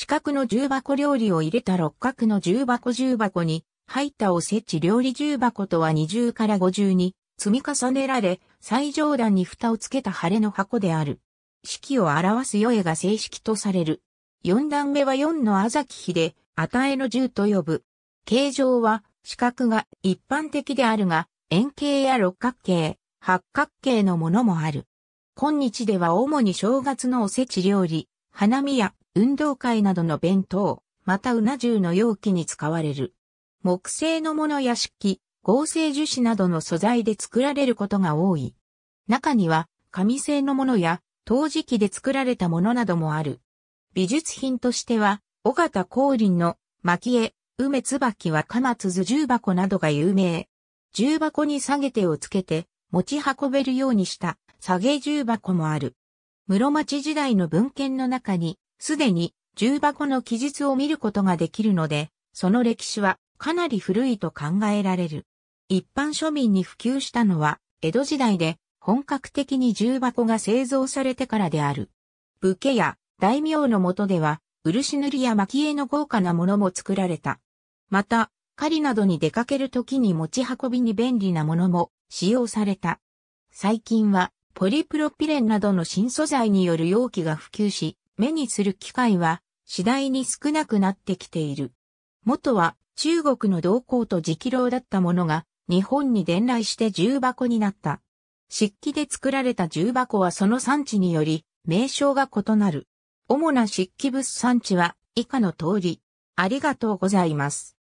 四角の重箱料理を入れた六角の重箱重箱に、入ったおせち料理重箱とは二重から五重に積み重ねられ、最上段に蓋をつけた晴れの箱である。四季を表す余絵が正式とされる。四段目は四のあざき日で、与えの十と呼ぶ。形状は四角が一般的であるが、円形や六角形、八角形のものもある。今日では主に正月のおせち料理、花見や運動会などの弁当、またうな重の容器に使われる。木製のものや漆器、合成樹脂などの素材で作られることが多い。中には、紙製のものや、陶磁器で作られたものなどもある。美術品としては、尾形光林の、蒔絵、梅椿は鎌鈴重箱などが有名。重箱に下げ手をつけて、持ち運べるようにした、下げ重箱もある。室町時代の文献の中に、すでに重箱の記述を見ることができるので、その歴史はかなり古いと考えられる。一般庶民に普及したのは江戸時代で本格的に重箱が製造されてからである。武家や大名の下では漆塗りや蒔絵の豪華なものも作られた。また、狩りなどに出かける時に持ち運びに便利なものも使用された。最近はポリプロピレンなどの新素材による容器が普及し、目にする機会は次第に少なくなってきている。元は中国の同行と直楼だったものが日本に伝来して重箱になった。漆器で作られた重箱はその産地により名称が異なる。主な漆器物産地は以下の通り。ありがとうございます。